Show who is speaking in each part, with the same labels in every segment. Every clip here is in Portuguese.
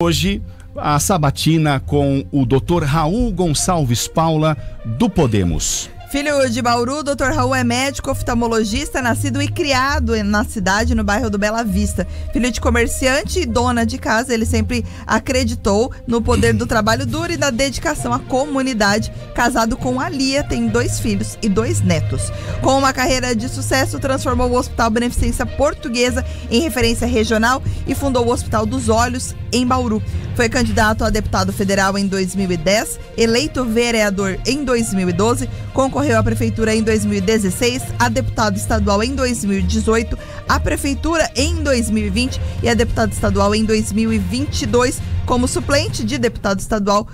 Speaker 1: Hoje, a sabatina com o Dr. Raul Gonçalves Paula, do Podemos.
Speaker 2: Filho de Bauru, Dr. Raul é médico oftalmologista, nascido e criado na cidade, no bairro do Bela Vista. Filho de comerciante e dona de casa, ele sempre acreditou no poder do trabalho duro e da dedicação à comunidade. Casado com Alia, tem dois filhos e dois netos. Com uma carreira de sucesso, transformou o Hospital Beneficência Portuguesa em referência regional e fundou o Hospital dos Olhos em Bauru. Foi candidato a deputado federal em 2010, eleito vereador em 2012, concorreu concorreu à prefeitura em 2016, a deputado estadual em 2018, a prefeitura em 2020 e a deputada estadual em 2022 como suplente de deputado estadual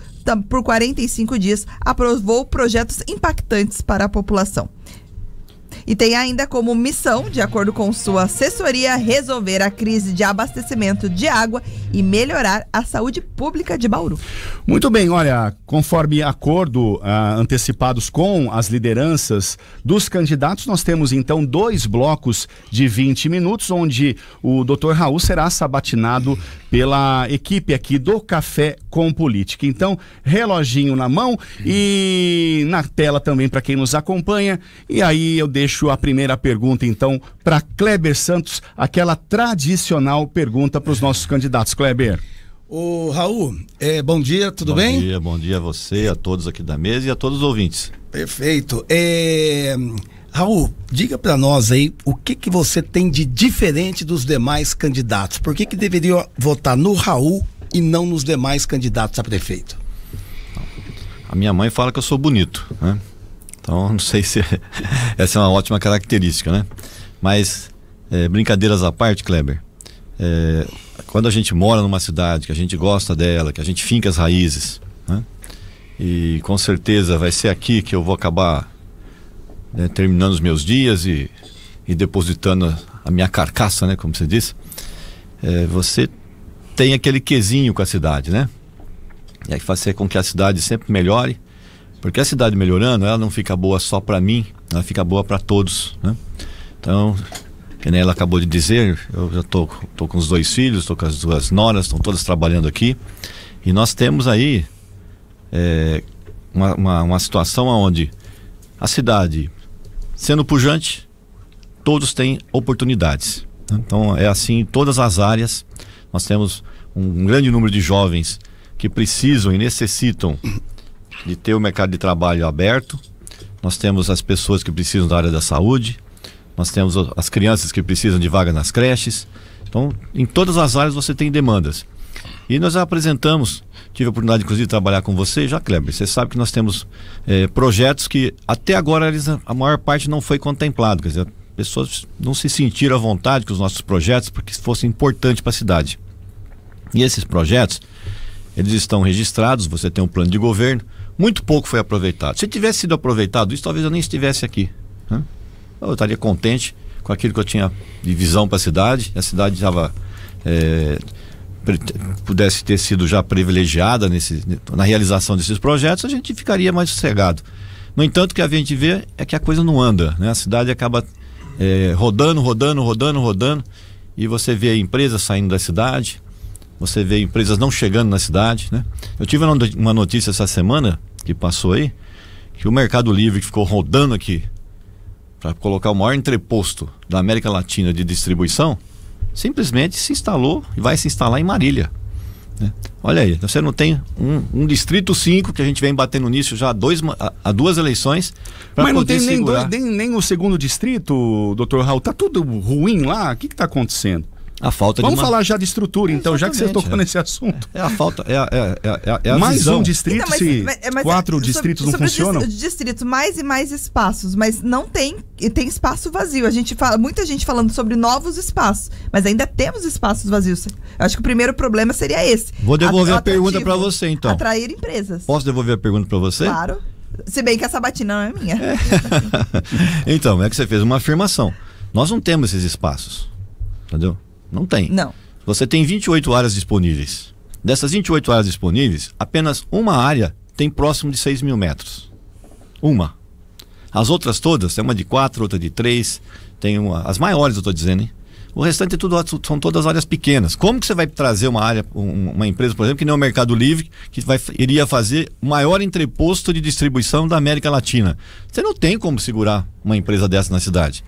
Speaker 2: por 45 dias, aprovou projetos impactantes para a população e tem ainda como missão, de acordo com sua assessoria, resolver a crise de abastecimento de água e melhorar a saúde pública de Bauru.
Speaker 1: Muito bem, olha, conforme acordo uh, antecipados com as lideranças dos candidatos, nós temos então dois blocos de 20 minutos, onde o Dr. Raul será sabatinado pela equipe aqui do Café com Política. Então, reloginho na mão e na tela também para quem nos acompanha. E aí eu deixo deixo a primeira pergunta, então, para Kleber Santos, aquela tradicional pergunta para os nossos candidatos. Kleber.
Speaker 3: Ô, Raul,
Speaker 4: é, bom dia, tudo bom bem? Bom dia, bom dia a você, a todos aqui da mesa e a todos os ouvintes. Perfeito.
Speaker 3: É, Raul, diga para nós aí o que, que você tem de diferente dos demais candidatos. Por que, que deveria votar no Raul e não nos demais candidatos a prefeito?
Speaker 4: A minha mãe fala que eu sou bonito, né? Então, não sei se essa é uma ótima característica, né? Mas, é, brincadeiras à parte, Kleber, é, quando a gente mora numa cidade, que a gente gosta dela, que a gente finca as raízes, né? e com certeza vai ser aqui que eu vou acabar né, terminando os meus dias e, e depositando a, minha carcaça, né? Como você disse, é, você tem aquele quesinho com a cidade, né? E aí fazer com que a cidade sempre melhore porque a cidade melhorando, ela não fica boa só para mim, ela fica boa para todos, né? Então, como ela acabou de dizer, eu já tô, tô com os dois filhos, estou com as duas noras, estão todas trabalhando aqui. E nós temos aí é, uma, uma, uma situação onde a cidade, sendo pujante, todos têm oportunidades. Né? Então, é assim em todas as áreas. Nós temos um grande número de jovens que precisam e necessitam de ter o mercado de trabalho aberto. Nós temos as pessoas que precisam da área da saúde, nós temos as crianças que precisam de vaga nas creches. Então, em todas as áreas você tem demandas. E nós apresentamos, tive a oportunidade inclusive de trabalhar com você, já Kleber, você sabe que nós temos eh, projetos que até agora eles, a maior parte não foi contemplado, quer dizer, pessoas não se sentiram à vontade com os nossos projetos porque fossem importantes para a cidade. E esses projetos, eles estão registrados, você tem um plano de governo, muito pouco foi aproveitado. Se tivesse sido aproveitado isso, talvez eu nem estivesse aqui. Né? Eu estaria contente com aquilo que eu tinha de visão para a cidade. A cidade estava. É, eh, pudesse ter sido já privilegiada nesse, na realização desses projetos, a gente ficaria mais sossegado. No entanto, o que a gente vê é que a coisa não anda. Né? A cidade acaba é, rodando, rodando, rodando, rodando. E você vê empresas saindo da cidade, você vê empresas não chegando na cidade, né? Eu tive uma notícia essa semana que passou aí que o Mercado Livre que ficou rodando aqui para colocar o maior entreposto da América Latina de distribuição, simplesmente se instalou e vai se instalar em Marília. Né? Olha aí, você não tem um, um distrito 5 que a gente vem batendo nisso já há, dois, há, há duas eleições.
Speaker 1: Mas não tem nem, dois, nem, nem, o segundo distrito, doutor Raul. Tá tudo ruim lá? O que está acontecendo? A falta Vamos uma... falar já de estrutura, então, já que você tocou é. nesse assunto. É, é a falta, é, a, é, a, é
Speaker 4: é a Mais visão. um distrito, então, mas, se mas, mas, quatro distritos sobre não funcionam?
Speaker 2: Distrito, mais e mais espaços, mas não tem, e tem espaço vazio. A gente fala, muita gente falando sobre novos espaços, mas ainda temos espaços vazios. Eu acho que o primeiro problema seria esse. Vou devolver a, pergunta para você, então. Atrair empresas.
Speaker 4: Posso devolver a pergunta para você? Claro.
Speaker 2: Se bem que a sabatina não é minha. É.
Speaker 4: então, é que você fez uma afirmação. Nós não temos esses espaços, entendeu? Não tem. Não. Você tem 28 áreas disponíveis. Dessas 28 áreas disponíveis, apenas uma área tem próximo de 6 mil metros. Uma. As outras todas, tem uma de 4, outra de 3, tem uma. As maiores, eu estou dizendo, hein? O restante é tudo, são todas áreas pequenas. Como que você vai trazer uma área, uma empresa, por exemplo, que nem o Mercado Livre, que vai, iria fazer o maior entreposto de distribuição da América Latina? Você não tem como segurar uma empresa dessa na cidade.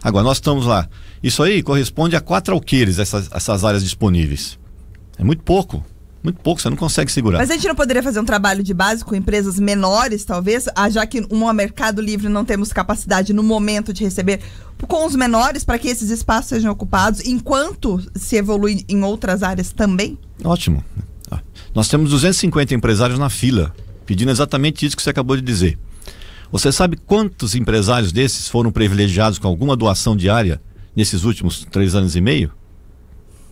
Speaker 4: Agora, nós estamos lá isso aí corresponde a quatro alqueires, essas, essas áreas disponíveis. É muito pouco. Muito pouco, você não consegue segurar. Mas a
Speaker 2: gente não poderia fazer um trabalho de base com empresas menores, talvez, ah, já que no é Mercado Livre não temos capacidade no momento de receber com os menores para que esses espaços sejam ocupados, enquanto se evolui em outras áreas também?
Speaker 4: Ótimo. Ah, nós temos 250 empresários na fila, pedindo exatamente isso que você acabou de dizer. Você sabe quantos empresários desses foram privilegiados com alguma doação diária nesses últimos três anos e meio?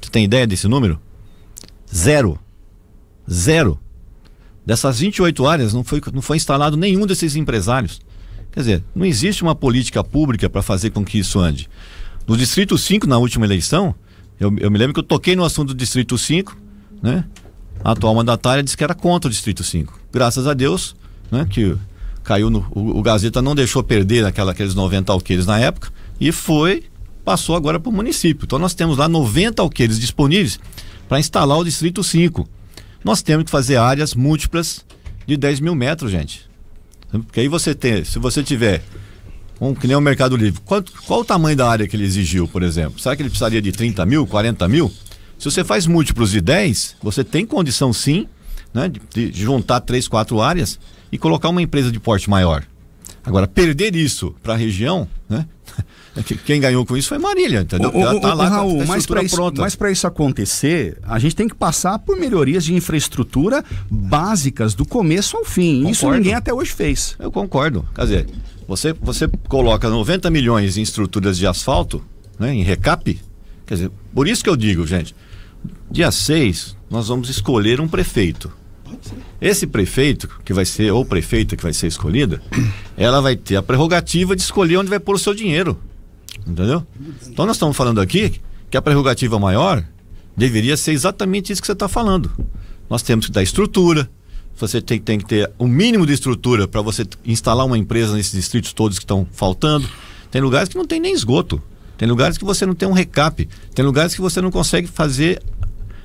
Speaker 4: Tu tem ideia desse número? Zero. Zero. Dessas 28 áreas não foi, não foi instalado nenhum desses empresários. Quer dizer, não existe uma política pública para fazer com que isso ande. No Distrito 5, na última eleição, eu, eu, me lembro que eu toquei no assunto do Distrito 5, né? A atual mandatária disse que era contra o Distrito 5. Graças a Deus, né? Que caiu no. O, o Gazeta não deixou perder aquela, aqueles 90 alqueires na época e foi passou agora para o município. Então nós temos lá 90 alqueires disponíveis para instalar o Distrito 5. Nós temos que fazer áreas múltiplas de 10 mil metros, gente. Porque aí você tem, se você tiver um, que nem o Mercado Livre, qual, qual o tamanho da área que ele exigiu, por exemplo? Será que ele precisaria de 30 mil, 40 mil? Se você faz múltiplos de 10, você tem condição sim né, de, de juntar 3, 4 áreas e colocar uma empresa de porte maior. Agora, perder isso para a região, né? É quem ganhou com isso foi Marília, entendeu? O, o, tá, lá Raul, com a mas para isso,
Speaker 1: isso acontecer, a gente tem que passar por melhorias de infraestrutura básicas do começo ao fim. Concordo. Isso ninguém até hoje fez. Eu concordo. Quer dizer,
Speaker 4: você, você coloca 90 milhões em estruturas de asfalto, né, em recap. Quer dizer, por isso que eu digo, gente, dia 6 nós vamos escolher um prefeito. Esse prefeito que vai ser, ou prefeita que vai ser escolhida, ela vai ter a prerrogativa de escolher onde vai pôr o seu dinheiro. Entendeu? Então nós estamos falando aqui que a prerrogativa maior deveria ser exatamente isso que você está falando. Nós temos que dar estrutura, você tem, tem que ter o um mínimo de estrutura para você instalar uma empresa nesses distritos todos que estão faltando. Tem lugares que não tem nem esgoto, tem lugares que você não tem um recap, tem lugares que você não consegue fazer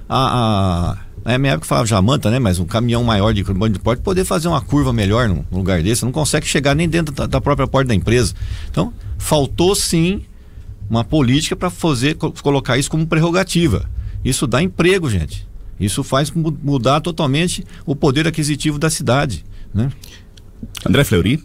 Speaker 4: a. a na é, minha época falava jamanta, né? Mas um caminhão maior de de porte poder fazer uma curva melhor num, lugar desse, não consegue chegar nem dentro da, da própria porta da empresa. Então, faltou sim uma política para fazer colocar isso como prerrogativa. Isso dá emprego, gente. Isso faz mudar totalmente o poder aquisitivo da cidade. Né? André Fleury.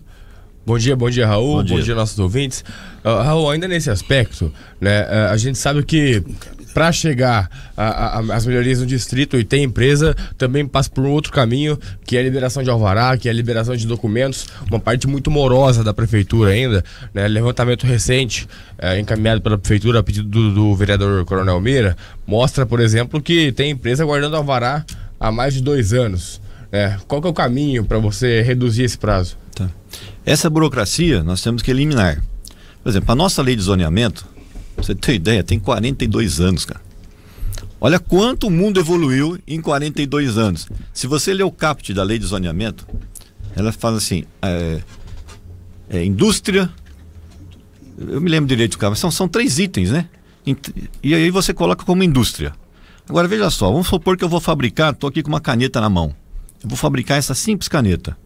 Speaker 4: Bom dia, bom
Speaker 5: dia, Raul. Bom dia, bom dia nossos ouvintes. Uh, Raul, ainda nesse aspecto, né, uh, a gente sabe que para chegar às melhorias no distrito e ter empresa, também passa por um outro caminho, que é a liberação de alvará, que é a liberação de documentos, uma parte muito morosa da prefeitura ainda. Né? Levantamento recente, é, encaminhado pela prefeitura a pedido do, do vereador Coronel Mira, mostra, por exemplo, que tem empresa guardando alvará há mais de dois anos.
Speaker 4: É, qual que é o caminho para você reduzir esse prazo? Tá. Essa burocracia nós temos que eliminar. Por exemplo, a nossa lei de zoneamento, Pra você ter ideia, tem 42 anos, cara. Olha quanto o mundo evoluiu em 42 anos. Se você ler o caput da lei de zoneamento, ela fala assim: é, é, indústria. Eu me lembro direito do carro, mas são, são três itens, né? E aí você coloca como indústria. Agora veja só, vamos supor que eu vou fabricar, estou aqui com uma caneta na mão. Eu vou fabricar essa simples caneta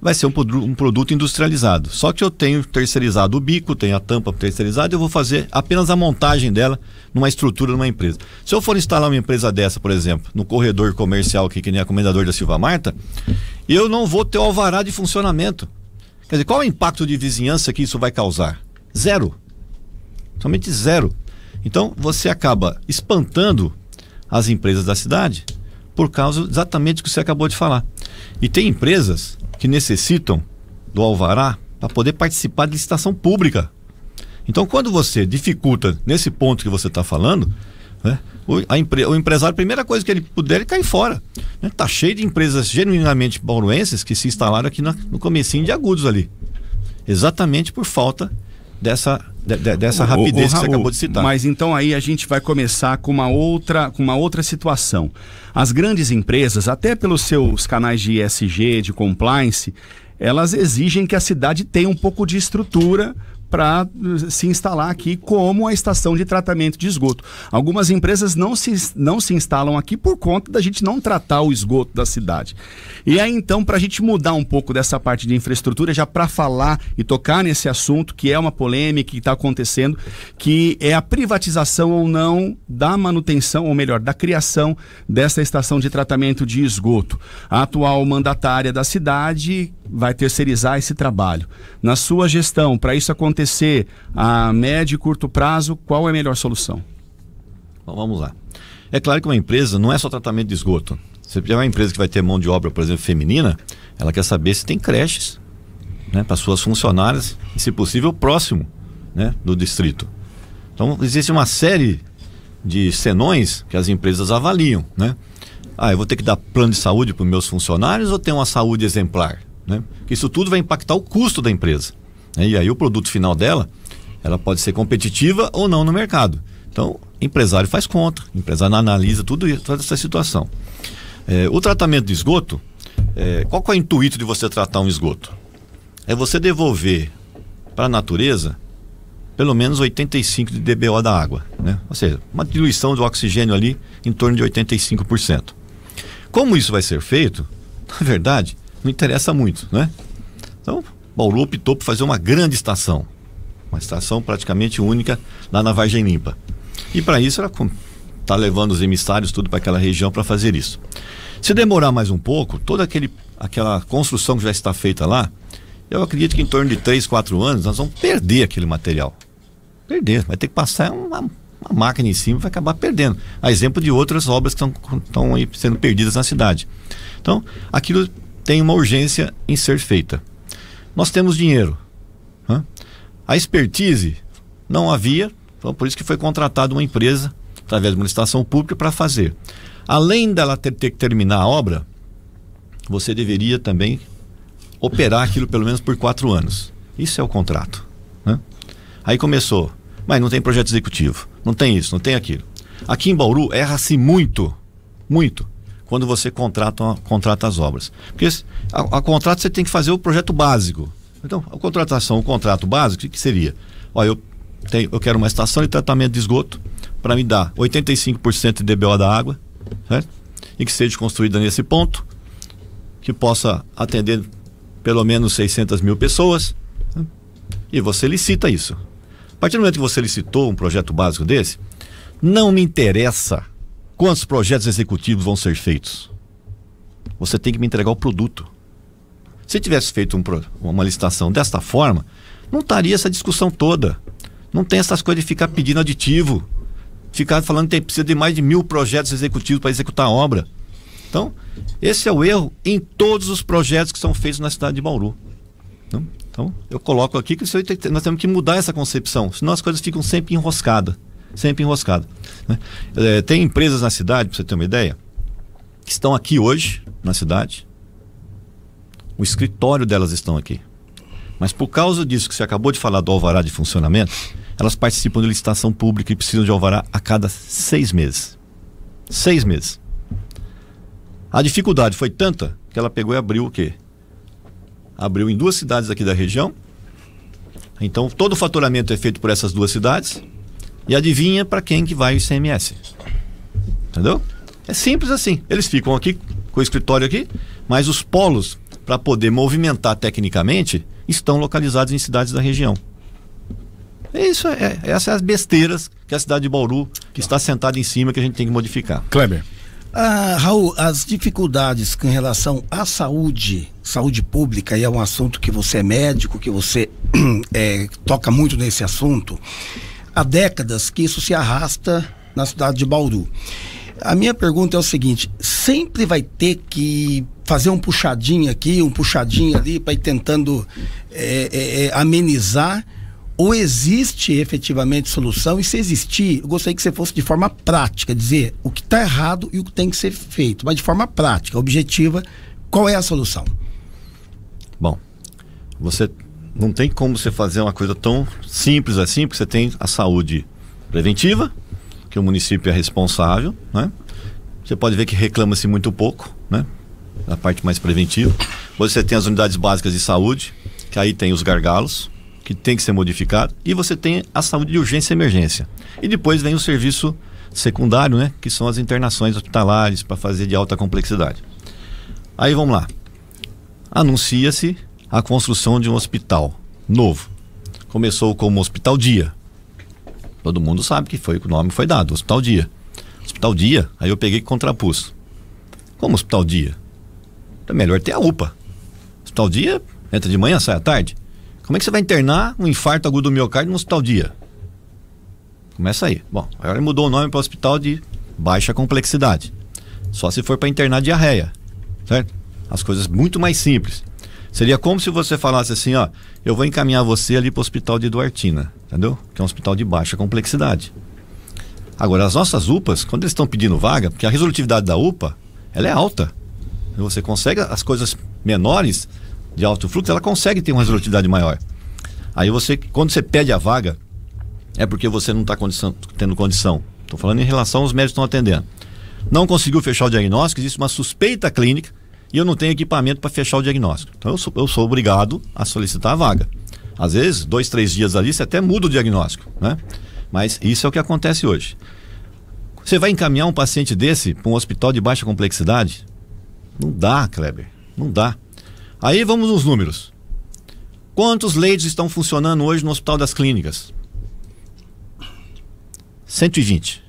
Speaker 4: vai ser um, um, produto industrializado. Só que eu tenho terceirizado o bico, tenho a tampa terceirizada, eu vou fazer apenas a montagem dela numa estrutura numa empresa. Se eu for instalar uma empresa dessa, por exemplo, no corredor comercial aqui, que nem a comendador da Silva Marta, eu não vou ter o alvará de funcionamento. Quer dizer, qual é o impacto de vizinhança que isso vai causar? Zero. Somente zero. Então, você acaba espantando as empresas da cidade por causa exatamente do que você acabou de falar. E tem empresas que necessitam do alvará para poder participar de licitação pública. Então, quando você dificulta nesse ponto que você está falando, né, o, o, empresário, a primeira coisa que ele puder, ele é cai fora. Está né? Tá cheio de empresas genuinamente bauruenses que se instalaram aqui na, no comecinho de Agudos ali.
Speaker 1: Exatamente por falta dessa de, de, dessa rapidez o, o, que você acabou de citar. Mas então aí a gente vai começar com uma outra, com uma outra situação. As grandes empresas, até pelos seus canais de ESG, de compliance, elas exigem que a cidade tenha um pouco de estrutura para eh, se instalar aqui como a estação de tratamento de esgoto. Algumas empresas não se, não se instalam aqui por conta da gente não tratar o esgoto da cidade. E aí então, para a gente mudar um pouco dessa parte de infraestrutura, já para falar e tocar nesse assunto que é uma polêmica que está acontecendo, que é a privatização ou não da manutenção, ou melhor, da criação dessa estação de tratamento de esgoto. A atual mandatária da cidade vai terceirizar esse trabalho. Na sua gestão, para isso acontecer, acontecer a médio e curto prazo, qual é a melhor solução? Bom, vamos lá.
Speaker 4: É claro que uma empresa não é só tratamento de esgoto. Se é uma empresa que vai ter mão de obra, por exemplo, feminina, ela quer saber se tem creches né, para suas funcionárias, e, se possível, próximo né, do distrito. Então, existe uma série de senões que as empresas avaliam. Né? Ah, eu vou ter que dar plano de saúde para os meus funcionários ou ter uma saúde exemplar? Né? Isso tudo vai impactar o custo da empresa. Né? E aí o produto final dela, ela pode ser competitiva ou não no mercado. Então, empresário faz conta, empresário analisa tudo isso, toda essa situação. É, o tratamento de esgoto, é, qual é o intuito de você tratar um esgoto? É você devolver para a natureza pelo menos 85 de DBO da água, né? Ou seja, uma diluição do oxigênio ali em torno de 85%. Como isso vai ser feito? Na verdade, não interessa muito, né? Então, Bauru optou por fazer uma grande estação, uma estação praticamente única lá na Vargem Limpa. E para isso ela está levando os emissários tudo para aquela região para fazer isso. Se demorar mais um pouco, toda aquele, aquela construção que já está feita lá, eu acredito que em torno de 3, 4 anos nós vamos perder aquele material. Perder, vai ter que passar uma, uma máquina em cima vai acabar perdendo. A exemplo de outras obras que estão sendo perdidas na cidade. Então, aquilo tem uma urgência em ser feita. Nós temos dinheiro. A expertise não havia, então por isso que foi contratada uma empresa, através de uma licitação pública, para fazer. Além dela ter, ter que terminar a obra, você deveria também operar aquilo pelo menos por quatro anos. Isso é o contrato. Né? Aí começou, mas não tem projeto executivo, não tem isso, não tem aquilo. Aqui em Bauru erra-se muito, muito quando você contrata, uma, contrata as obras. Porque a, a contrato você tem que fazer o projeto básico. Então, a contratação, o contrato básico, o que seria? Olha, eu, tenho, eu quero uma estação de tratamento de esgoto para me dar 85% de DBO da água, certo? e que seja construída nesse ponto, que possa atender pelo menos 600 mil pessoas, né? e você licita isso. A partir do momento que você licitou um projeto básico desse, não me interessa Quantos projetos executivos vão ser feitos? Você tem que me entregar o produto. Se tivesse feito um, uma licitação desta forma, não estaria essa discussão toda. Não tem essas coisas de ficar pedindo aditivo, ficar falando que tem, precisa de mais de mil projetos executivos para executar a obra. Então, esse é o erro em todos os projetos que são feitos na cidade de Bauru. Então, eu coloco aqui que nós temos que mudar essa concepção, senão as coisas ficam sempre enroscadas sempre enroscada. Né? É, tem empresas na cidade, para você ter uma ideia, que estão aqui hoje, na cidade. O escritório delas estão aqui. Mas por causa disso que você acabou de falar do alvará de funcionamento, elas participam de licitação pública e precisam de alvará a cada seis meses. Seis meses. A dificuldade foi tanta que ela pegou e abriu o quê? Abriu em duas cidades aqui da região. Então todo o faturamento é feito por essas duas cidades e adivinha para quem que vai o ICMS? Entendeu? É simples assim. Eles ficam aqui com o escritório aqui, mas os polos para poder movimentar tecnicamente estão localizados em cidades da região. É isso é, é, essas são as besteiras que a cidade de Bauru que
Speaker 3: está sentada em cima que a gente tem que modificar. Kleber. Ah, Raul, as dificuldades com relação à saúde, saúde pública, e é um assunto que você é médico, que você é, toca muito nesse assunto, há décadas que isso se arrasta na cidade de Bauru. A minha pergunta é o seguinte: sempre vai ter que fazer um puxadinho aqui, um puxadinho ali, para ir tentando é, é, é, amenizar? Ou existe efetivamente solução? E se existir, eu gostaria que você fosse de forma prática, dizer o que está errado e o que tem que ser feito, mas de forma prática, objetiva, qual é a solução?
Speaker 4: Bom, você não tem como você fazer uma coisa tão simples assim, porque você tem a saúde preventiva, que o município é responsável, né? Você pode ver que reclama-se muito pouco, né? Na parte mais preventiva. Você tem as unidades básicas de saúde, que aí tem os gargalos, que tem que ser modificado, e você tem a saúde de urgência e emergência. E depois vem o serviço secundário, né? Que são as internações hospitalares para fazer de alta complexidade. Aí vamos lá. Anuncia-se a construção de um hospital novo. Começou como Hospital Dia. Todo mundo sabe que foi o nome foi dado, Hospital Dia. Hospital Dia, aí eu peguei e contrapus. Como Hospital Dia? É melhor ter a UPA. Hospital Dia entra de manhã, sai à tarde. Como é que você vai internar um infarto agudo do miocárdio no Hospital Dia? Começa aí. Bom, agora mudou o nome para Hospital de Baixa Complexidade. Só se for para internar diarreia, certo? As coisas muito mais simples. Seria como se você falasse assim, ó, eu vou encaminhar você ali para o hospital de Duartina, entendeu? Que é um hospital de baixa complexidade. Agora, as nossas UPAs, quando eles estão pedindo vaga, porque a resolutividade da UPA, ela é alta. Você consegue as coisas menores de alto fluxo, ela consegue ter uma resolutividade maior. Aí você, quando você pede a vaga, é porque você não está tendo condição. Estou falando em relação aos médicos que estão atendendo. Não conseguiu fechar o diagnóstico, existe uma suspeita clínica, e eu não tenho equipamento para fechar o diagnóstico. Então eu sou, eu sou obrigado a solicitar a vaga. Às vezes, dois, três dias ali, você até muda o diagnóstico, né? Mas isso é o que acontece hoje. Você vai encaminhar um paciente desse para um hospital de baixa complexidade? Não dá, Kleber. Não dá. Aí vamos nos números. Quantos leitos estão funcionando hoje no Hospital das Clínicas? 120.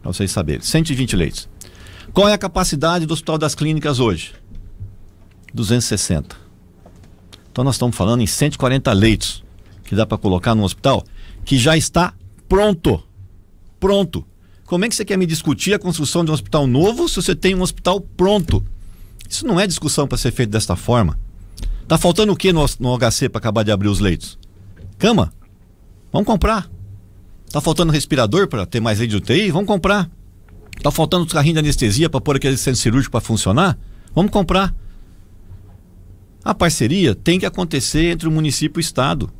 Speaker 4: Para vocês saberem. 120 leitos. Qual é a capacidade do Hospital das Clínicas hoje? 260. Então nós estamos falando em 140 leitos que dá para colocar num hospital que já está pronto. Pronto. Como é que você quer me discutir a construção de um hospital novo se você tem um hospital pronto? Isso não é discussão para ser feito desta forma. Tá faltando o que no, no HC para acabar de abrir os leitos? Cama? Vamos comprar. Tá faltando respirador para ter mais leite de UTI? Vamos comprar. Tá faltando os carrinhos de anestesia para pôr aquele centro cirúrgico para funcionar? Vamos comprar. A parceria tem que acontecer entre o município e o estado.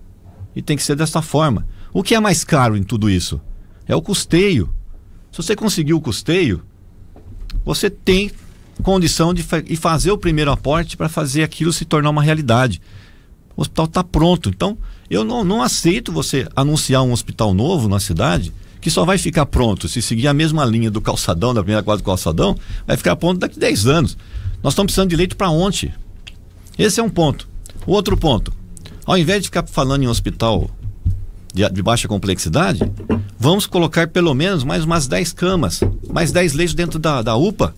Speaker 4: E tem que ser dessa forma. O que é mais caro em tudo isso? É o custeio. Se você conseguir o custeio, você tem condição de fa fazer o primeiro aporte para fazer aquilo se tornar uma realidade. O hospital está pronto. Então, eu não, não aceito você anunciar um hospital novo na cidade que só vai ficar pronto se seguir a mesma linha do calçadão, da primeira quadra do calçadão, vai ficar pronto daqui 10 anos. Nós estamos precisando de leito para ontem. Esse é um ponto. O outro ponto, ao invés de ficar falando em hospital de, de, baixa complexidade, vamos colocar pelo menos mais umas 10 camas, mais 10 leitos dentro da, da UPA.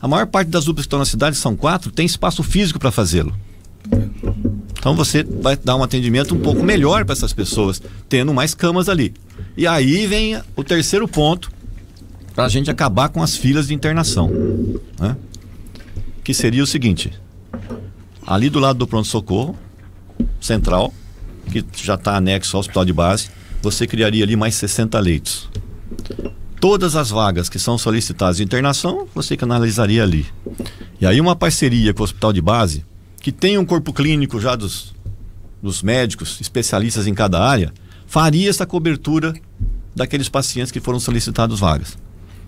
Speaker 4: A maior parte das UPAs que estão na cidade são quatro, tem espaço físico para fazê-lo. Então você vai dar um atendimento um pouco melhor para essas pessoas, tendo mais camas ali. E aí vem o terceiro ponto para a gente acabar com as filas de internação, né? que seria o seguinte: ali do lado do pronto-socorro central, que já está anexo ao hospital de base, você criaria ali mais 60 leitos. Todas as vagas que são solicitadas de internação, você canalizaria ali. E aí uma parceria com o hospital de base, que tem um corpo clínico já dos, dos médicos, especialistas em cada área, faria essa cobertura daqueles pacientes que foram solicitados vagas.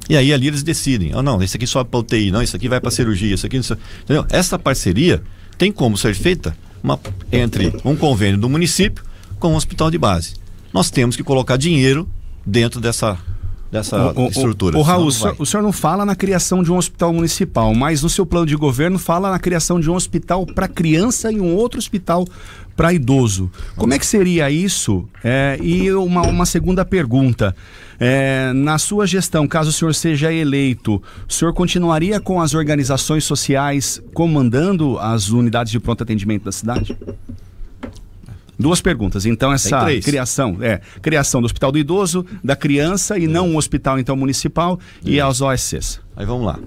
Speaker 4: E aí ali eles decidem, oh, não, esse aqui só é para UTI, não, esse aqui vai para cirurgia, isso aqui não. Entendeu? Essa parceria tem como ser feita uma, entre um convênio do município com um hospital de base. Nós temos que colocar dinheiro dentro dessa dessa o, estrutura. O, o Raul, o,
Speaker 1: o senhor não fala na criação de um hospital municipal, mas no seu plano de governo fala na criação de um hospital para criança e um outro hospital para idoso. Como é que seria isso? É, e uma, uma segunda pergunta. É, na sua gestão, caso o senhor seja eleito, o senhor continuaria com as organizações sociais comandando as unidades de pronto atendimento da cidade? Duas perguntas. Então, essa criação, é, criação do hospital do idoso, da criança e é. não um hospital, então, municipal é. e as OSCs. Aí vamos lá.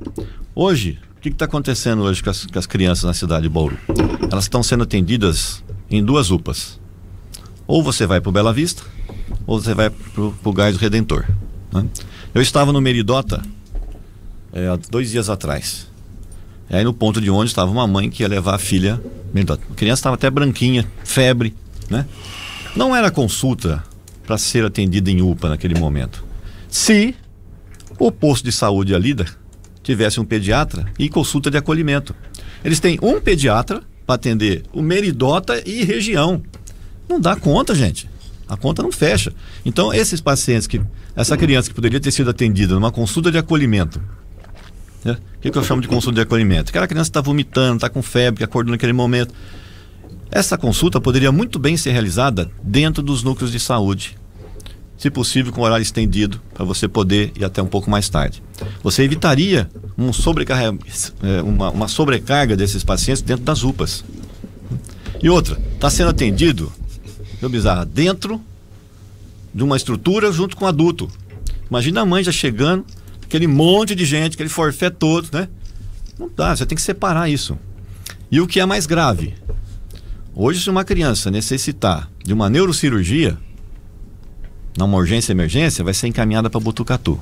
Speaker 1: Hoje, o que está acontecendo hoje com
Speaker 4: as, com as crianças na cidade de Bauru? Elas estão sendo atendidas em duas UPAs. Ou você vai para o Bela Vista, ou você vai para o Gás do Redentor. Né? Eu estava no Meridota é, dois dias atrás. E aí no ponto de onde estava uma mãe que ia levar a filha. Meridota. A criança estava até branquinha, febre né? Não era consulta para ser atendida em UPA naquele momento. Se o posto de saúde ali tivesse um pediatra e consulta de acolhimento. Eles têm um pediatra para atender o Meridota e região. Não dá conta, gente. A conta não fecha. Então, esses pacientes que. Essa criança que poderia ter sido atendida numa consulta de acolhimento. Né? O que, que, eu chamo de consulta de acolhimento? Aquela criança está vomitando, está com febre, acordou naquele momento. Essa consulta poderia muito bem ser realizada dentro dos núcleos de saúde, se possível com horário estendido, para você poder ir até um pouco mais tarde. Você evitaria um eh, uma, uma sobrecarga desses pacientes dentro das UPAs. E outra, está sendo atendido, meu bizarro, dentro de uma estrutura junto com o adulto. Imagina a mãe já chegando, aquele monte de gente, aquele forfé todo, né? Não dá, você tem que separar isso. E o que é mais grave? Hoje, se uma criança necessitar de uma neurocirurgia, numa urgência emergência, vai ser encaminhada para Botucatu.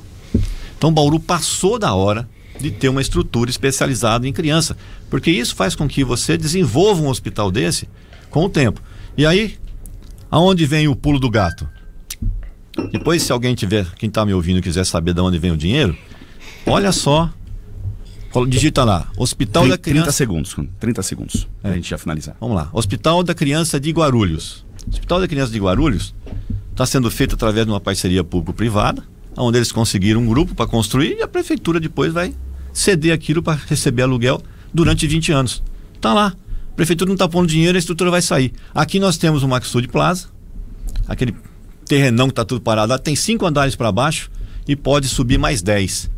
Speaker 4: Então, Bauru passou da hora de ter uma estrutura especializada em criança, porque isso faz com que você desenvolva um hospital desse com o tempo. E aí, aonde vem o pulo do gato? Depois, se alguém tiver, quem está me ouvindo, quiser saber de onde vem o dinheiro, olha só Digita lá. Hospital da Criança. 30
Speaker 1: segundos, 30 segundos. É. a gente já finalizar.
Speaker 4: Vamos lá. Hospital da Criança de Guarulhos. Hospital da Criança de Guarulhos está sendo feito através de uma parceria público-privada, onde eles conseguiram um grupo para construir e a prefeitura depois vai ceder aquilo para receber aluguel durante 20 anos. Está lá. A prefeitura não está pondo dinheiro, a estrutura vai sair. Aqui nós temos o Maxud Plaza, aquele terrenão que está tudo parado lá, tem cinco andares para baixo e pode subir mais 10.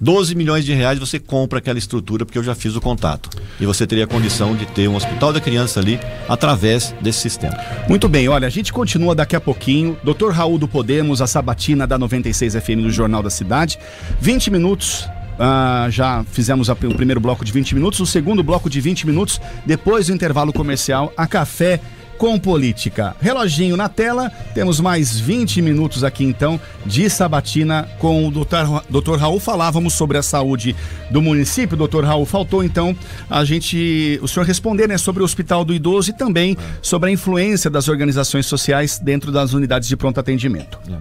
Speaker 4: 12 milhões de reais você compra aquela estrutura, porque eu já fiz
Speaker 1: o contato. E você teria a condição de ter um hospital da criança ali através desse sistema. Muito bem, olha, a gente continua daqui a pouquinho. Doutor Raul do Podemos, a sabatina da 96 FM do Jornal da Cidade. 20 minutos Uh, já fizemos a, o primeiro bloco de 20 minutos, o segundo bloco de 20 minutos, depois do intervalo comercial, a café com política. Reloginho na tela, temos mais 20 minutos aqui então de sabatina com o doutor, doutor Raul. Falávamos sobre a saúde do município, doutor Raul. Faltou então a gente, o senhor responder né, sobre o Hospital do Idoso e também é. sobre a influência das organizações sociais dentro das unidades de pronto atendimento.
Speaker 4: É.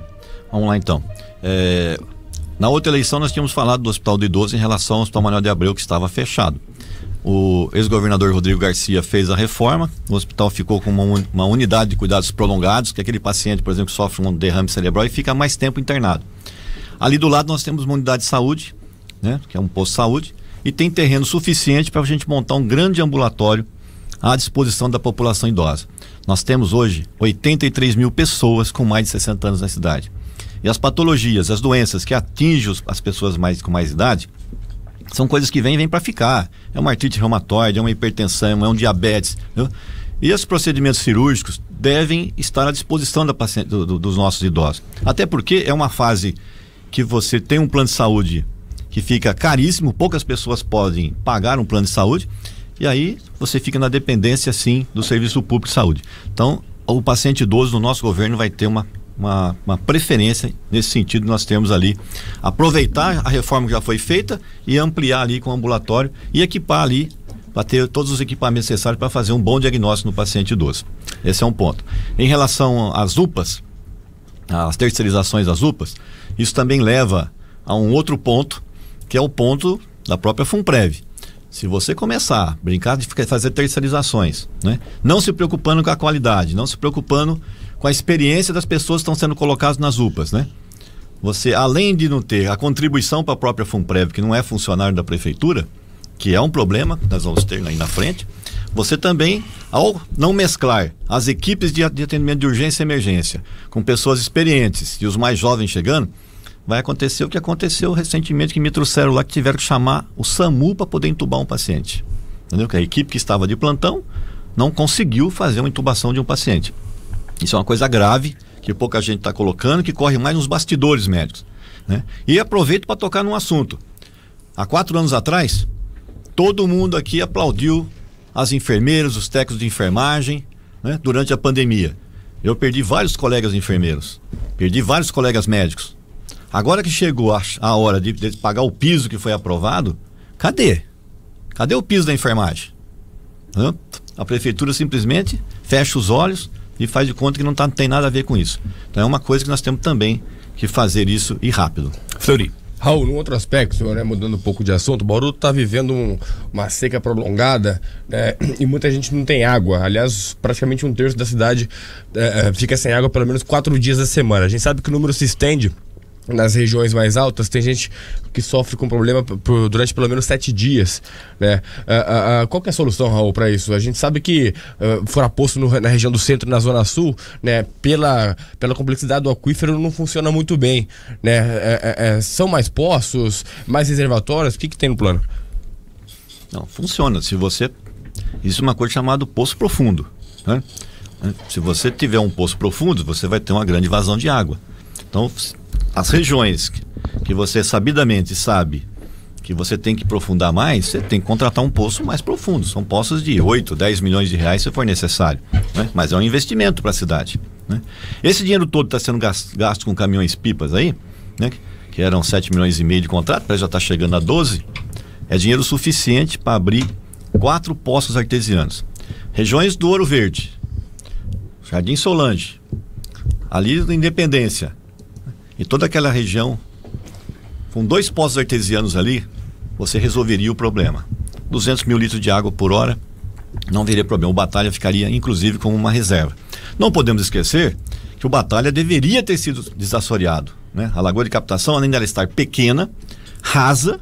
Speaker 4: Vamos lá então. É, na outra eleição nós tínhamos falado do Hospital do Idoso em relação ao Hospital Manuel de Abreu que estava fechado. O ex-governador Rodrigo Garcia fez a reforma, o hospital ficou com uma, uma unidade de cuidados prolongados, que é aquele paciente, por exemplo, que sofre um derrame cerebral e fica mais tempo internado. Ali do lado nós temos uma unidade de saúde, né, que é um posto de saúde, e tem terreno suficiente para a gente montar um grande ambulatório à disposição da população idosa. Nós temos hoje 83 mil pessoas com mais de 60 anos na cidade. E as patologias, as doenças que atingem as pessoas mais, com mais idade, são coisas que vêm e vêm para ficar. É uma artrite reumatoide, é uma hipertensão, é um diabetes. Entendeu? E esses procedimentos cirúrgicos devem estar à disposição da paciente, do, do, dos nossos idosos. Até porque é uma fase que você tem um plano de saúde que fica caríssimo, poucas pessoas podem pagar um plano de saúde, e aí você fica na dependência, sim, do serviço público de saúde. Então, o paciente idoso no nosso governo vai ter uma uma, uma preferência nesse sentido. Nós temos ali aproveitar a reforma que já foi feita e ampliar ali com o ambulatório e equipar ali para ter todos os equipamentos necessários para fazer um bom diagnóstico no paciente idoso. Esse é um ponto. Em relação às UPAs, às terceirizações das UPAs, isso também leva a um outro ponto, que é o ponto da própria FUNPREV. Se você começar a brincar de fazer terceirizações, né? não se preocupando com a qualidade, não se preocupando com a experiência das pessoas que estão sendo colocadas nas UPAs, né? Você, além de não ter a contribuição para a própria FUNPREV, que não é funcionário da prefeitura, que é um problema, nós vamos ter aí na frente, você também, ao não mesclar as equipes de, atendimento de urgência e emergência com pessoas experientes e os mais jovens chegando, vai acontecer o que aconteceu recentemente que me trouxeram lá que tiveram que chamar o SAMU para poder entubar um paciente. Entendeu? Que a equipe que estava de plantão não conseguiu fazer uma intubação de um paciente. Isso é uma coisa grave que pouca gente está colocando, que corre mais nos bastidores médicos. Né? E aproveito para tocar num assunto. Há quatro anos atrás, todo mundo aqui aplaudiu as enfermeiras, os técnicos de enfermagem né? durante a pandemia. Eu perdi vários colegas enfermeiros, perdi vários colegas médicos. Agora que chegou a, a hora de, de pagar o piso que foi aprovado, cadê? Cadê o piso da enfermagem? A prefeitura simplesmente fecha os olhos e faz de conta que não tá, tem nada a ver com isso. Então é uma coisa que nós temos também que fazer isso e rápido. Fleury. Raul, um outro aspecto, né, mudando um pouco de assunto, o Bauru está vivendo um, uma
Speaker 5: seca prolongada né, e muita gente não tem água. Aliás, praticamente um terço da cidade é, fica sem água pelo menos quatro dias da semana. A gente sabe que o número se estende nas regiões mais altas, tem gente que sofre com problema durante pelo menos sete dias. Né? Uh, uh, uh, qual é a solução, Raul, para isso? A gente sabe que fora posto no, na região do centro e na zona sul, né, pela, pela complexidade do aquífero, não funciona muito bem. Né? É, é, é, são mais poços, mais reservatórios? O que, que tem no plano? Não,
Speaker 4: funciona. Se você. Isso é uma coisa chamada poço profundo. Né? Se você tiver um poço profundo, você vai ter uma grande vazão de água. Então, as regiões que, que você sabidamente sabe que você tem que aprofundar mais, você tem que contratar um poço mais profundo. São poços de 8, 10 milhões de reais se for necessário. Né? Mas é um investimento para a cidade. Né? Esse dinheiro todo está sendo gasto, gasto, com caminhões pipas aí, né? que eram 7 milhões e meio de contrato, já está chegando a 12. É dinheiro suficiente para abrir quatro poços artesianos. Regiões do Ouro Verde, Jardim Solange, ali da Independência, e toda aquela região, com dois poços artesianos ali, você resolveria o problema. 200 mil litros de água por hora, não haveria problema. O Batalha ficaria, inclusive, como uma reserva. Não podemos esquecer que o Batalha deveria ter sido desassoreado. Né? A lagoa de captação, além dela estar pequena, rasa,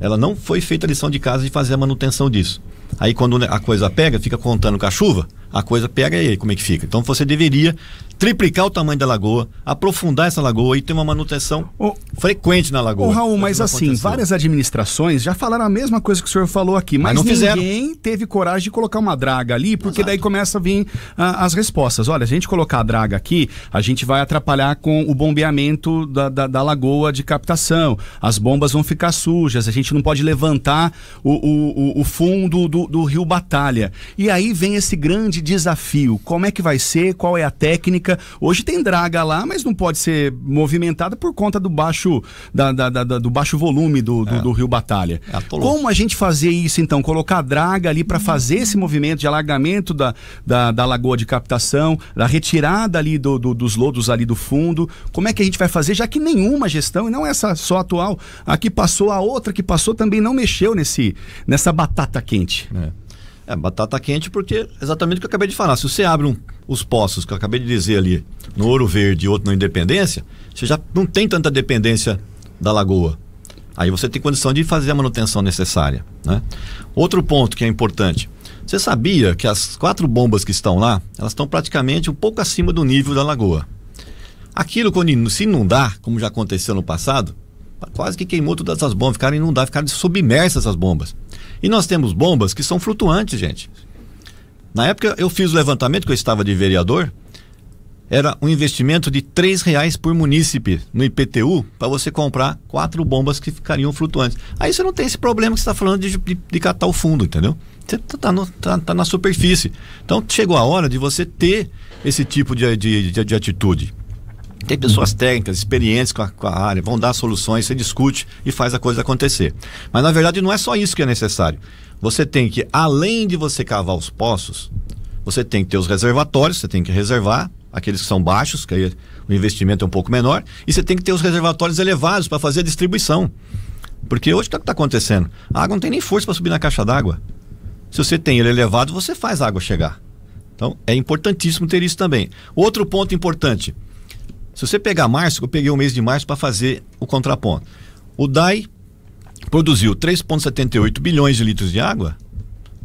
Speaker 4: ela não foi feita a lição de casa de fazer a manutenção disso. Aí, quando a coisa pega, fica contando com a chuva, a coisa pega aí como é que fica? Então você deveria triplicar o tamanho da lagoa, aprofundar essa lagoa e ter uma manutenção
Speaker 1: frequente na lagoa. Ô Raul, mas assim, várias administrações já falaram a mesma coisa que o senhor falou aqui, mas, mas ninguém fizeram. teve coragem de colocar uma draga ali, porque Exato. daí começa a vir ah, as respostas. Olha, se a gente colocar a draga aqui, a gente vai atrapalhar com o bombeamento da, da, da lagoa de captação, as bombas vão ficar sujas, a gente não pode levantar o, o, o fundo do, do rio Batalha. E aí vem esse grande desafio? Como é que vai ser? Qual é a técnica? Hoje tem draga lá, mas não pode ser movimentada por conta do baixo, da, da, da, do baixo volume do, do, é. do Rio Batalha. É Como a gente fazer isso então? Colocar draga ali para fazer esse movimento de alargamento da, da, da lagoa de captação, da retirada ali do, do, dos lodos ali do fundo. Como é que a gente vai fazer? Já que nenhuma gestão, e não essa só atual, a que passou, a outra que passou também não mexeu nesse, nessa batata quente. É. É, batata quente, porque exatamente o que eu acabei de falar. Se você abre um, os
Speaker 4: poços que eu acabei de dizer ali, no Ouro Verde e outro na Independência, você já não tem tanta dependência da lagoa. Aí você tem condição de fazer a manutenção necessária. Né? Outro ponto que é importante. Você sabia que as quatro bombas que estão lá, elas estão praticamente um pouco acima do nível da lagoa. Aquilo quando se inundar, como já aconteceu no passado, quase que queimou todas as bombas, ficaram inundadas, ficaram submersas as bombas. E nós temos bombas que são flutuantes, gente. Na época eu fiz o levantamento que eu estava de vereador, era um investimento de R$ reais por munícipe no IPTU para você comprar quatro bombas que ficariam flutuantes. Aí você não tem esse problema que você está falando de, de, de, catar o fundo, entendeu? Você está tá, tá, tá na superfície. Então chegou a hora de você ter esse tipo de, de atitude. Tem pessoas técnicas, experientes com a, com a, área, vão dar soluções, você discute e faz a coisa acontecer. Mas na verdade não é só isso que é necessário. Você tem que, além de você cavar os poços, você tem que ter os reservatórios, você tem que reservar aqueles que são baixos, que aí o investimento é um pouco menor, e você tem que ter os reservatórios elevados para fazer a distribuição. Porque hoje o que é está acontecendo? A água não tem nem força para subir na caixa d'água. Se você tem ele elevado, você faz a água chegar. Então é importantíssimo ter isso também. Outro ponto importante se você pegar março, eu peguei o mês de março para fazer o contraponto. O DAI produziu 3,78 bilhões de litros de água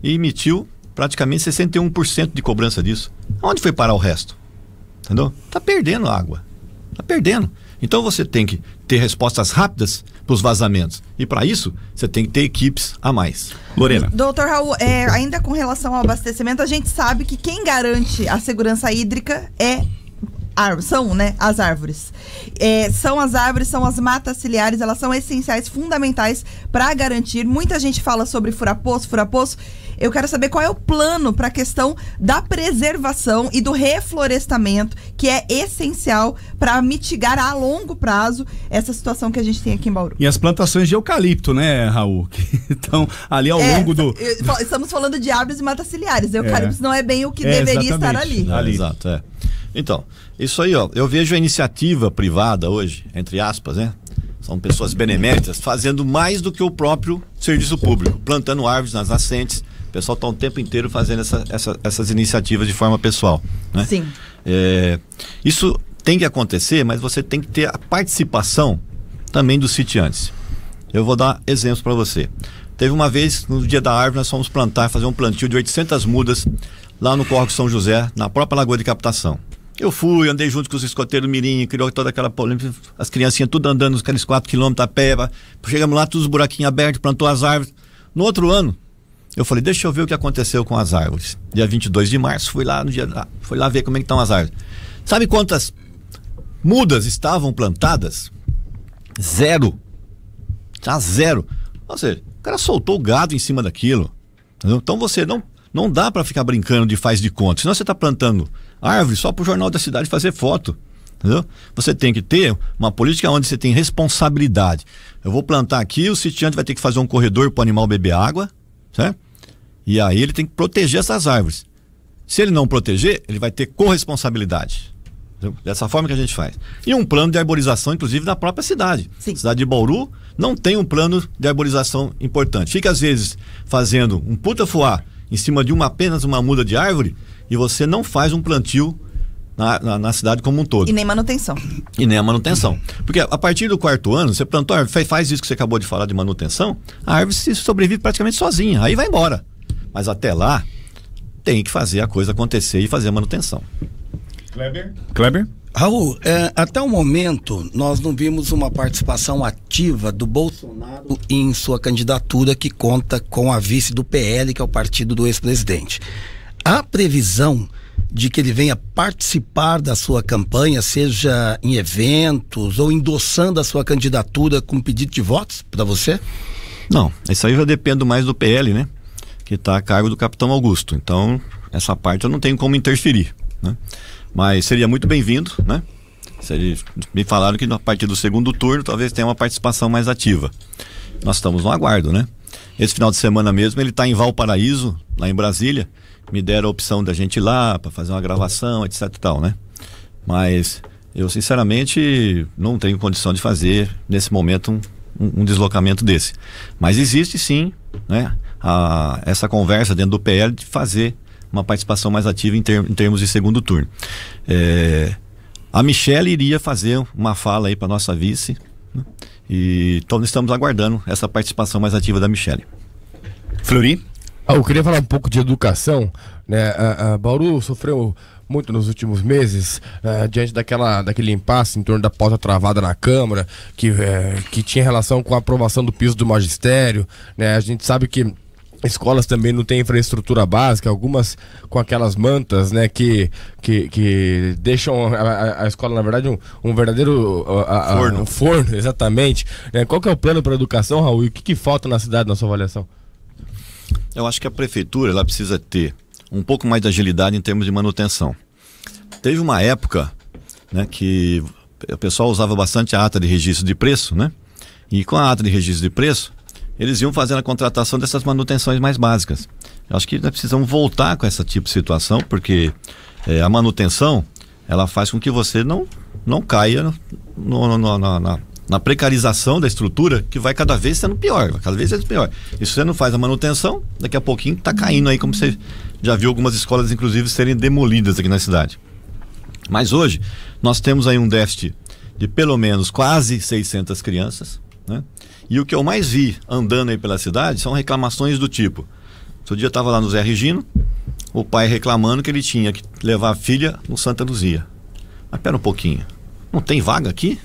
Speaker 4: e emitiu praticamente 61% de cobrança disso. Onde foi parar o resto? Entendeu? Está perdendo água. Está perdendo. Então você tem que ter respostas rápidas para os vazamentos. E para isso, você tem que ter equipes a mais. Lorena.
Speaker 2: Doutor Raul, é, ainda com relação ao abastecimento, a gente sabe que quem garante a segurança hídrica é Ar, são, né? As árvores. É, são as árvores, são as matas ciliares, elas são essenciais, fundamentais para garantir. Muita gente fala sobre furaposo furaposo Eu quero saber qual é o plano para a questão da preservação e do reflorestamento, que é essencial para mitigar a longo prazo essa situação que a gente tem aqui em Bauru.
Speaker 1: E as plantações de eucalipto, né, Raul? Que estão ali ao é, longo
Speaker 2: do. Estamos falando de árvores e matas ciliares. É. Eucalipto é. não é bem o que é, deveria estar ali. É, ali.
Speaker 1: Exato,
Speaker 4: é. Então, isso aí, ó. Eu vejo a iniciativa privada hoje, entre aspas, né? São pessoas beneméritas fazendo mais do que o próprio serviço público, plantando árvores nas nascentes. O pessoal está o um tempo inteiro fazendo essa, essa, essas iniciativas de forma pessoal. Né? Sim. É, isso tem que acontecer, mas você tem que ter a participação também dos sitiantes. Eu vou dar exemplos para você. Teve uma vez, no dia da árvore, nós fomos plantar, fazer um plantio de 800 mudas lá no de São José, na própria Lagoa de Captação. Eu fui, andei junto com os escoteiros Mirim, criou toda aquela polêmica, as criancinhas tudo andando aqueles 4 quilômetros a pé. Chegamos lá, todos os buraquinhos abertos, plantou as árvores. No outro ano, eu falei, deixa eu ver o que aconteceu com as árvores. Dia 22 de março, fui lá no dia, fui lá ver como é que estão as árvores. Sabe quantas mudas estavam plantadas? Zero. Tá zero. Ou seja, o cara soltou o gado em cima daquilo. Entendeu? Então você não não dá para ficar brincando de faz de conta. Senão você está plantando árvore só para o jornal da cidade fazer foto. Entendeu? Você tem que ter uma política onde você tem responsabilidade. Eu vou plantar aqui, o sitiante vai ter que fazer um corredor para o animal beber água, certo? E aí ele tem que proteger essas árvores. Se ele não proteger, ele vai ter corresponsabilidade. Dessa forma que a gente faz. E um plano de arborização, inclusive, da própria cidade. Sim. Cidade de Bauru não tem um plano de arborização importante. Fica, às vezes, fazendo um puta fuá em cima de uma apenas uma muda de árvore e você não faz um plantio na, na, na, cidade como um todo. E
Speaker 2: nem manutenção.
Speaker 4: E nem a manutenção. Porque a partir do quarto ano, você plantou a árvore, faz isso que você acabou de falar de manutenção, a árvore se sobrevive praticamente sozinha, aí vai embora. Mas até lá, tem que fazer a coisa acontecer e fazer a manutenção.
Speaker 1: Kleber?
Speaker 3: Kleber? Raul, é, até o momento nós não vimos uma participação ativa do Bolsonaro em sua candidatura que conta com a vice do PL, que é o partido do ex-presidente há previsão de que ele venha participar da sua campanha, seja em eventos ou endossando a sua candidatura com pedido de votos para você? Não, isso aí já depende mais do PL, né?
Speaker 4: Que está a cargo do capitão Augusto. Então, essa parte eu não tenho como interferir, né? Mas seria muito bem-vindo, né? Seria, me falaram que a partir do segundo turno talvez tenha uma participação mais ativa. Nós estamos no aguardo, né? Esse final de semana mesmo ele está em Valparaíso, lá em Brasília me deram a opção da gente ir lá para fazer uma gravação, etc e tal, né? Mas eu, sinceramente, não tenho condição de fazer, nesse momento, um, um deslocamento desse. Mas existe sim, né? A, essa conversa dentro do PL de fazer uma participação mais ativa em, ter, em termos de segundo turno. É, a Michelle iria fazer uma fala aí para nossa vice, né? e então estamos aguardando essa participação mais ativa da Michelle. Fleury?
Speaker 5: Ah, eu queria falar um pouco de educação. Né? A, ah, a ah, Bauru sofreu muito nos últimos meses, uh, diante daquela, daquele impasse em torno da pauta travada na Câmara, que, uh, que tinha relação com a aprovação do piso do magistério. Né? A gente sabe que escolas também não têm infraestrutura básica, algumas com aquelas mantas, né, que, que, que deixam a, a escola, na verdade, um, um verdadeiro a, a, forno. Um forno, exatamente. Né? Qual que é o plano para a educação, Raul, e o que, que falta na cidade, na sua avaliação?
Speaker 4: Eu acho que a prefeitura ela precisa ter um pouco mais de agilidade em termos de manutenção. Teve uma época né, que o pessoal usava bastante a ata de registro de preço, né? E com a ata de registro de preço, eles iam fazendo a contratação dessas manutenções mais básicas. Eu acho que nós precisamos voltar com esse tipo de situação, porque é, a manutenção ela faz com que você não, não caia no, no, no, na, na precarização da estrutura que vai cada vez sendo pior, cada vez sendo pior. E se você não faz a manutenção, daqui a pouquinho está caindo aí, como você já viu algumas escolas, inclusive, serem demolidas aqui na cidade. Mas hoje, nós temos aí um déficit de pelo menos quase 600 crianças, né? E o que eu mais vi andando aí pela cidade são reclamações do tipo: outro dia eu estava lá no Zé Regino, o pai reclamando que ele tinha que levar a filha no Santa Luzia. Mas pera um pouquinho, não tem vaga aqui?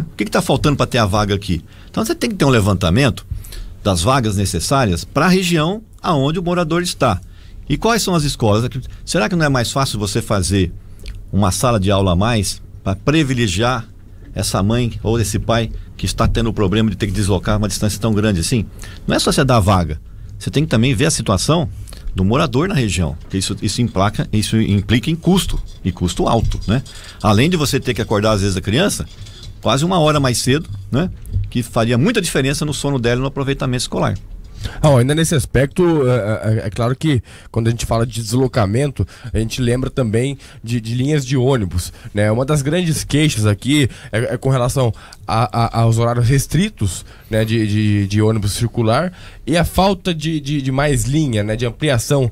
Speaker 4: O que está faltando para ter a vaga aqui? Então você tem que ter um levantamento das vagas necessárias para a região aonde o morador está. E quais são as escolas? Será que não é mais fácil você fazer uma sala de aula a mais para privilegiar essa mãe ou esse pai que está tendo o problema de ter que deslocar uma distância tão grande assim? Não é só você dar vaga. Você tem que também ver a situação do morador na região, porque isso, isso, implica, isso implica em custo, e custo alto, né? Além de você ter que acordar às vezes a criança, quase uma hora mais cedo, né? Que faria muita diferença no sono dela e no aproveitamento escolar. Ah, ainda nesse
Speaker 5: aspecto, é, é, é, é, claro que quando a gente fala de deslocamento, a gente lembra também de, de linhas de ônibus. Né? Uma das grandes queixas aqui é, é com relação a, a, aos horários restritos né, de, de, de, ônibus circular e a falta de, de, de mais linha, né, de ampliação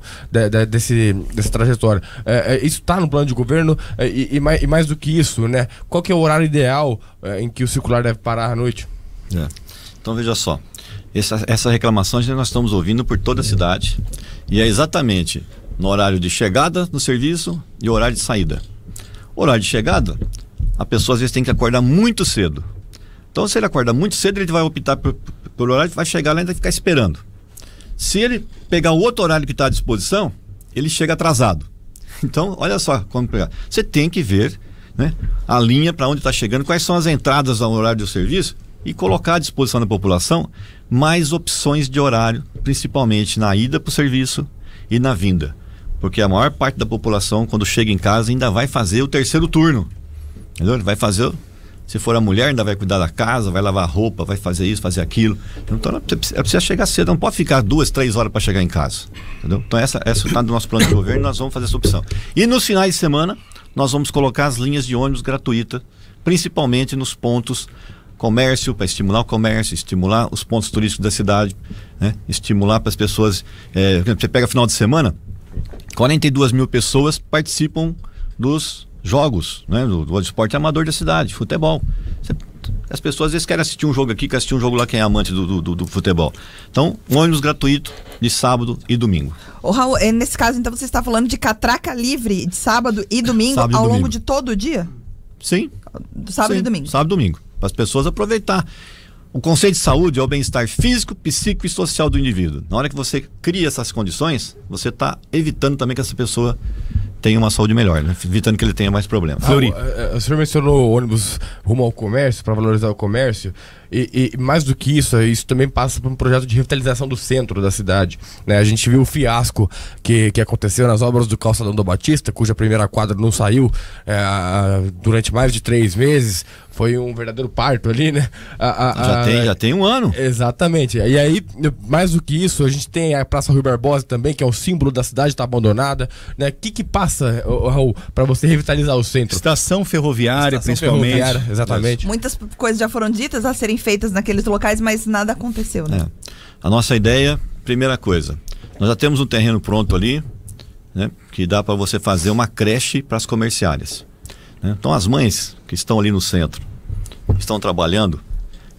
Speaker 5: desse, dessa trajetória. É, é, isso está no plano de governo e, e, mais, e, mais, do que isso, né? qual que é o horário ideal em que o circular deve
Speaker 4: parar à noite? Então veja só, essa, essa reclamação nós estamos ouvindo por toda a cidade e é exatamente no horário de chegada no serviço e horário de saída. Horário de chegada, a pessoa às vezes tem que acordar muito cedo. Então, se ele acordar muito cedo, ele vai optar por, por horário, vai chegar lá e vai ficar esperando. Se ele pegar o outro horário que está à disposição, ele chega atrasado. Então, olha só como pegar. É. Você tem que ver né, a linha para onde está chegando, quais são as entradas ao horário do serviço e colocar à disposição da população mais opções de horário, principalmente na ida para o serviço e na vinda. Porque a maior parte da população, quando chega em casa, ainda vai fazer o terceiro turno. Entendeu? Vai fazer. Se for a mulher, ainda vai cuidar da casa, vai lavar roupa, vai fazer isso, fazer aquilo. Então ela precisa chegar cedo, não pode ficar duas, três horas para chegar em casa. Entendeu? Então essa, é está do nosso plano de governo, nós vamos fazer essa opção. E nos finais de semana, nós vamos colocar as linhas de ônibus gratuita, principalmente nos pontos comércio, para estimular o comércio, estimular os pontos turísticos da cidade, né? estimular para as pessoas. É, você pega final de semana, 42 mil pessoas participam dos jogos, né? Do, do esporte amador da cidade, futebol. Você, as pessoas às vezes querem assistir um jogo aqui, querem assistir um jogo lá, quem é amante do, do, do futebol. Então, um ônibus gratuito de sábado e domingo.
Speaker 2: Ô Raul, é, nesse caso, então, você está falando de catraca livre de sábado e domingo sábado ao e domingo. longo de todo o dia? Sim. Sábado Sim. e domingo.
Speaker 4: Sábado e domingo para as pessoas aproveitar. O conceito de saúde é o bem-estar físico, psíquico e social do indivíduo. Na hora que você cria essas condições, você está evitando também que essa pessoa tenha uma saúde melhor, né? evitando que ele tenha mais problemas.
Speaker 5: Ah, O é, é, senhor mencionou ônibus rumo ao comércio, para valorizar o comércio. E, e, mais do que isso, isso também passa por um projeto de revitalização do centro da cidade. Né? A gente viu o fiasco que, que aconteceu nas obras do Calçadão do Batista, cuja primeira quadra não saiu é, durante mais de três meses foi um verdadeiro parto ali, né? A, a, já, tem, já tem um ano. Exatamente. E aí, mais do que isso, a gente tem a Praça Rui Barbosa também, que é o símbolo da cidade, está abandonada. O né? que, que passa, Raul, para
Speaker 4: você revitalizar o centro? Estação ferroviária, Estação principalmente. Ferroviária, exatamente. Mas...
Speaker 2: Muitas coisas já foram ditas a serem feitas naqueles locais, mas nada aconteceu, né?
Speaker 4: É. A nossa ideia, primeira coisa, nós já temos um terreno pronto ali, né? Que dá para você fazer uma creche para as comerciárias. Né? Então, as mães que estão ali no centro estão trabalhando,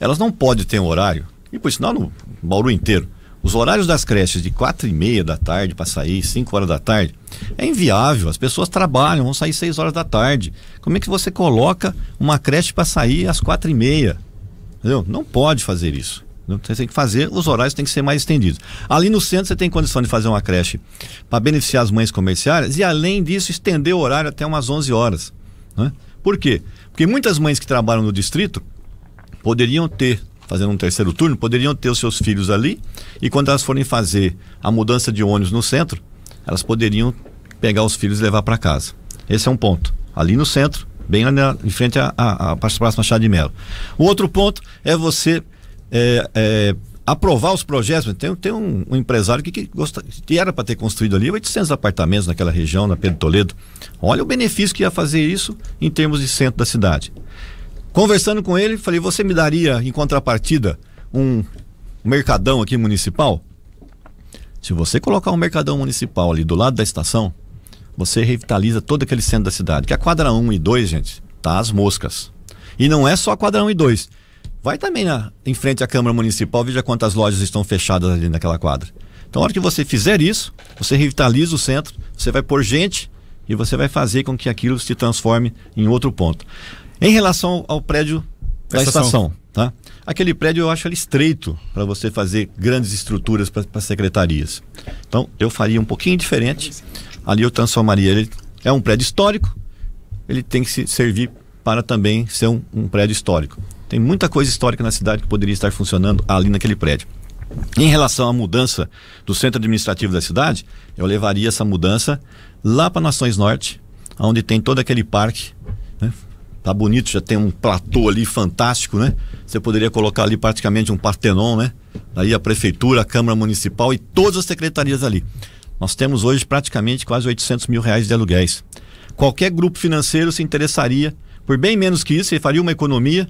Speaker 4: elas não podem ter um horário, e por sinal no Bauru inteiro, os horários das creches de quatro e meia da tarde para sair, 5 horas da tarde, é inviável. As pessoas trabalham, vão sair 6 horas da tarde. Como é que você coloca uma creche para sair às quatro e meia? Entendeu? Não pode fazer isso. Você tem que fazer, os horários têm que ser mais estendidos. Ali no centro você tem condição de fazer uma creche para beneficiar as mães comerciárias e, além disso, estender o horário até umas 11 horas. Né? Por quê? Porque muitas mães que trabalham no distrito poderiam ter, fazendo um terceiro turno, poderiam ter os seus filhos ali e quando elas forem fazer a mudança de ônibus no centro, elas poderiam pegar os filhos e levar para casa. Esse é um ponto. Ali no centro, bem ali na, em frente à, à, à próxima Chá de Melo. O outro ponto é você é, é, aprovar os projetos. Tem, tem um, um empresário que, que, gosta, que era para ter construído ali 800 apartamentos naquela região, na Pedro Toledo. Olha o benefício que ia fazer isso em termos de centro da cidade. Conversando com ele, falei: você me daria em contrapartida um mercadão aqui municipal? Se você colocar um mercadão municipal ali do lado da estação, você revitaliza todo aquele centro da cidade. Que é a quadra 1 e 2, gente, tá as moscas. E não é só a quadra 1 e 2. Vai também na, em frente à Câmara Municipal, veja quantas lojas estão fechadas ali naquela quadra. Então, na hora que você fizer isso, você revitaliza o centro, você vai pôr gente e você vai fazer com que aquilo se transforme em outro ponto. Em relação ao prédio da estação, estação tá? aquele prédio eu acho ele estreito para você fazer grandes estruturas para secretarias. Então, eu faria um pouquinho diferente. Ali eu transformaria ele. É um prédio histórico, ele tem que se servir para também ser um, um prédio histórico. Tem muita coisa histórica na cidade que poderia estar funcionando ali naquele prédio. Em relação à mudança do centro administrativo da cidade, eu levaria essa mudança lá para Nações Norte, onde tem todo aquele parque. Né? Tá bonito, já tem um platô ali fantástico, né? Você poderia colocar ali praticamente um Partenon, né? Aí a prefeitura, a Câmara Municipal e todas as secretarias ali. Nós temos hoje praticamente quase 800 mil reais de aluguéis. Qualquer grupo financeiro se interessaria por bem menos que isso, e faria uma economia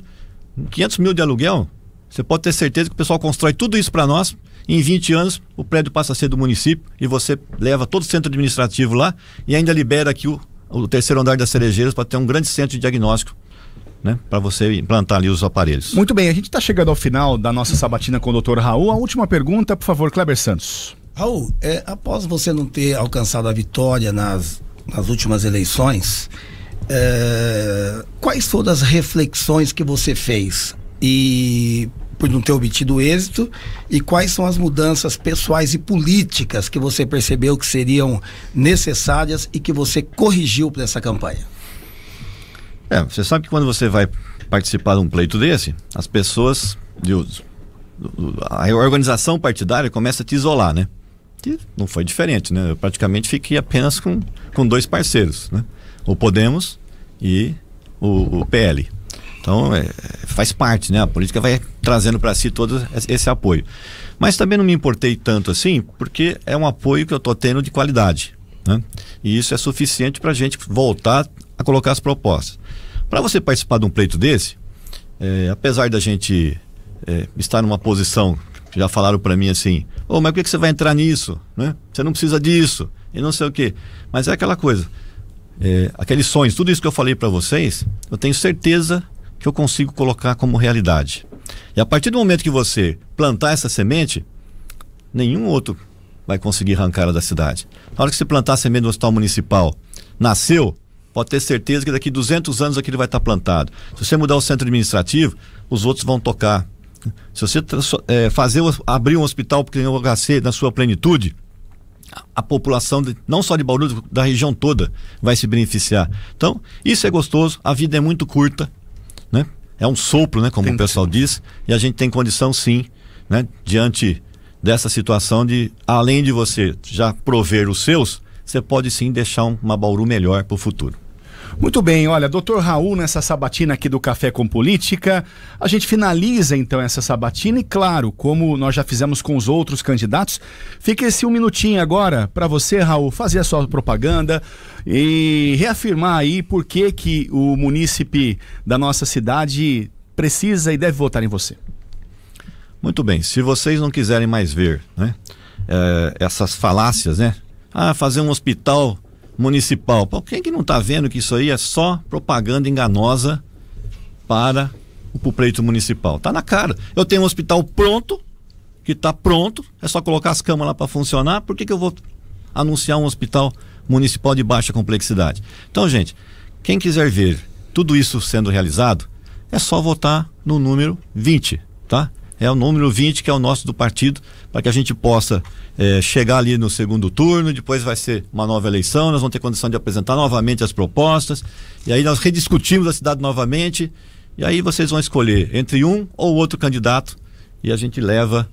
Speaker 4: 500 mil de aluguel, você pode ter certeza que o pessoal constrói tudo isso para nós. Em 20 anos, o prédio passa a ser do município e você leva todo o centro administrativo lá e ainda libera aqui o, o terceiro andar das Cerejeiras para ter um grande centro de diagnóstico né, para você implantar ali os aparelhos. Muito
Speaker 1: bem, a gente está chegando ao final da nossa sabatina com o doutor Raul.
Speaker 3: A última pergunta, por favor, Kleber Santos. Raul, é, após você não ter alcançado a vitória nas, nas últimas eleições, eh, quais foram as reflexões que você fez e por não ter obtido êxito e quais são as mudanças pessoais e políticas que você percebeu que seriam necessárias e que você corrigiu para essa campanha?
Speaker 4: É, você sabe que quando você vai participar de um pleito desse, as pessoas a organização partidária começa a te isolar, né? Que não foi diferente, né? Eu praticamente fiquei apenas com, com dois parceiros, né? O Podemos e o, o PL. Então, é, faz parte, né? A política vai trazendo para si todo esse apoio. Mas também não me importei tanto assim, porque é um apoio que eu estou tendo de qualidade. Né? E isso é suficiente para a gente voltar a colocar as propostas. Para você participar de um pleito desse, é, apesar da gente é, estar numa posição, já falaram para mim assim: oh, mas por que, que você vai entrar nisso? Né? Você não precisa disso, e não sei o quê. Mas é aquela coisa é, aqueles sonhos, tudo isso que eu falei para vocês, eu tenho certeza que eu consigo colocar como realidade. E a partir do momento que você plantar essa semente, nenhum outro vai conseguir arrancá-la da cidade. Na hora que você plantar a semente no hospital municipal, nasceu, pode ter certeza que daqui 200 anos aquilo vai estar plantado. Se você mudar o centro administrativo, os outros vão tocar. Se você é, fazer abrir um hospital porque tem o HC na sua plenitude, a população, de, não só de Bauru, da região toda, vai se beneficiar. Então, isso é gostoso, a vida é muito curta, né? É um sopro, né? Como tem o pessoal diz, e a gente tem condição sim, né? Diante dessa situação de, além de você já prover os seus, você pode sim deixar uma Bauru melhor para o futuro.
Speaker 1: Muito bem, olha, doutor Raul, nessa sabatina aqui do Café com Política, a gente finaliza então essa sabatina e, claro, como nós já fizemos com os outros candidatos, fica esse um minutinho agora para você, Raul, fazer a sua propaganda e reafirmar aí por que, que o munícipe da nossa cidade precisa e deve votar em você.
Speaker 4: Muito bem, se vocês não quiserem mais ver né, é, essas falácias, né? Ah, fazer um hospital municipal. Para quem que não está vendo que isso aí é só propaganda enganosa para o pleito municipal? está na cara. Eu tenho um hospital pronto, que está pronto, é só colocar as camas lá para funcionar. Por que, que eu vou anunciar um hospital municipal de baixa complexidade? Então, gente, quem quiser ver tudo isso sendo realizado, é só votar no número 20, tá? é o número 20, que é o nosso do partido, para que a gente possa é, chegar ali no segundo turno, depois vai ser uma nova eleição, nós vamos ter condição de apresentar novamente as propostas, e aí nós rediscutimos a cidade novamente, e aí vocês vão escolher entre um ou outro candidato, e a gente leva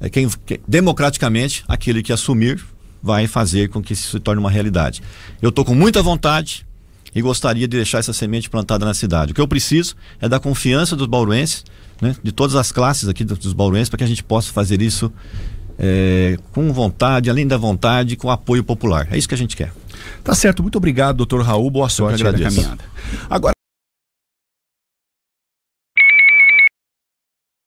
Speaker 4: é, quem, democraticamente aquele que assumir vai fazer com que isso se torne uma realidade. Eu estou com muita vontade e gostaria de deixar essa semente plantada na cidade. O que eu preciso é da confiança dos bauruenses né, de todas as classes aqui dos bauruenses, para que a gente possa fazer isso é, com vontade, além da vontade, com apoio popular. É isso que a gente quer. Tá certo, muito obrigado, doutor Raul. Boa sorte na caminhada.
Speaker 1: Agora